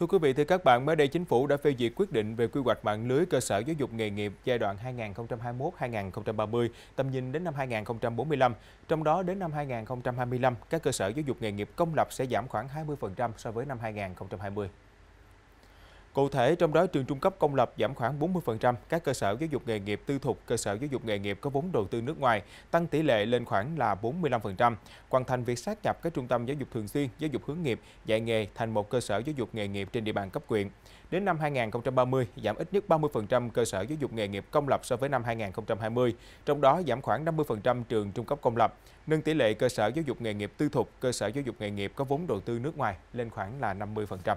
Thưa quý vị, thưa các bạn, mới đây chính phủ đã phê duyệt quyết định về quy hoạch mạng lưới cơ sở giáo dục nghề nghiệp giai đoạn 2021-2030, tầm nhìn đến năm 2045. Trong đó, đến năm 2025, các cơ sở giáo dục nghề nghiệp công lập sẽ giảm khoảng 20% so với năm 2020. Cụ thể, trong đó trường trung cấp công lập giảm khoảng 40%, các cơ sở giáo dục nghề nghiệp tư thục, cơ sở giáo dục nghề nghiệp có vốn đầu tư nước ngoài tăng tỷ lệ lên khoảng là 45%, hoàn thành việc sát nhập các trung tâm giáo dục thường xuyên, giáo dục hướng nghiệp, dạy nghề thành một cơ sở giáo dục nghề nghiệp trên địa bàn cấp huyện. Đến năm 2030, giảm ít nhất 30% cơ sở giáo dục nghề nghiệp công lập so với năm 2020, trong đó giảm khoảng 50% trường trung cấp công lập, nâng tỷ lệ cơ sở giáo dục nghề nghiệp tư thục, cơ sở giáo dục nghề nghiệp có vốn đầu tư nước ngoài lên khoảng là 50%.